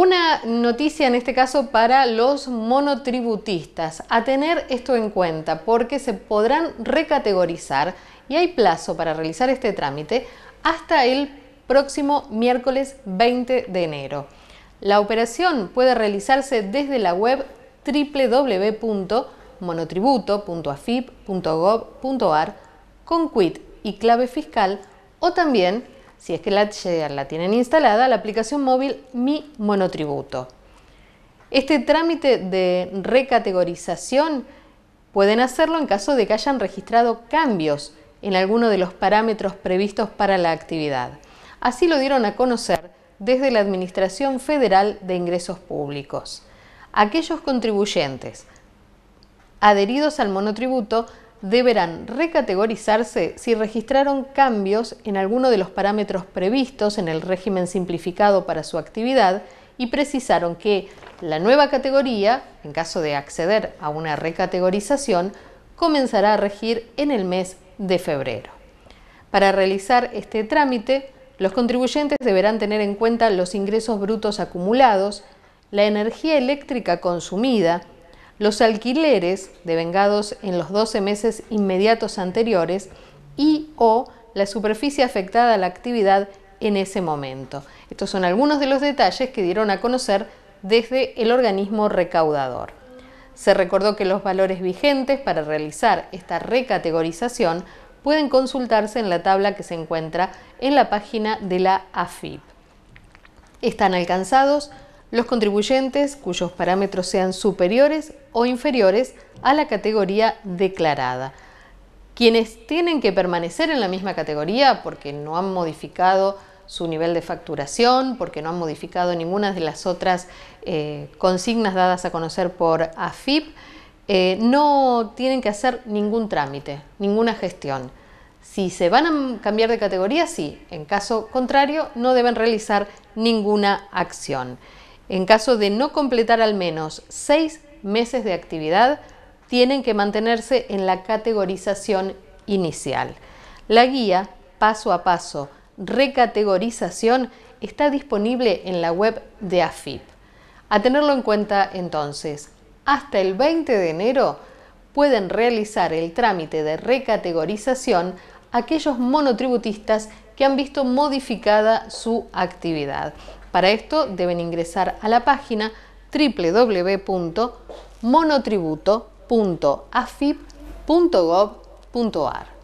Una noticia en este caso para los monotributistas, a tener esto en cuenta porque se podrán recategorizar y hay plazo para realizar este trámite hasta el próximo miércoles 20 de enero. La operación puede realizarse desde la web www.monotributo.afip.gov.ar con quit y clave fiscal o también si es que la, la tienen instalada, la aplicación móvil Mi Monotributo. Este trámite de recategorización pueden hacerlo en caso de que hayan registrado cambios en alguno de los parámetros previstos para la actividad. Así lo dieron a conocer desde la Administración Federal de Ingresos Públicos. Aquellos contribuyentes adheridos al monotributo deberán recategorizarse si registraron cambios en alguno de los parámetros previstos en el régimen simplificado para su actividad y precisaron que la nueva categoría, en caso de acceder a una recategorización, comenzará a regir en el mes de febrero. Para realizar este trámite, los contribuyentes deberán tener en cuenta los ingresos brutos acumulados, la energía eléctrica consumida, los alquileres devengados en los 12 meses inmediatos anteriores y o la superficie afectada a la actividad en ese momento. Estos son algunos de los detalles que dieron a conocer desde el organismo recaudador. Se recordó que los valores vigentes para realizar esta recategorización pueden consultarse en la tabla que se encuentra en la página de la AFIP. Están alcanzados los contribuyentes cuyos parámetros sean superiores o inferiores a la categoría declarada. Quienes tienen que permanecer en la misma categoría porque no han modificado su nivel de facturación, porque no han modificado ninguna de las otras eh, consignas dadas a conocer por AFIP, eh, no tienen que hacer ningún trámite, ninguna gestión. Si se van a cambiar de categoría, sí. En caso contrario, no deben realizar ninguna acción. En caso de no completar al menos seis meses de actividad, tienen que mantenerse en la categorización inicial. La guía paso a paso recategorización está disponible en la web de AFIP. A tenerlo en cuenta entonces, hasta el 20 de enero pueden realizar el trámite de recategorización aquellos monotributistas que han visto modificada su actividad. Para esto deben ingresar a la página www.monotributo.afip.gov.ar.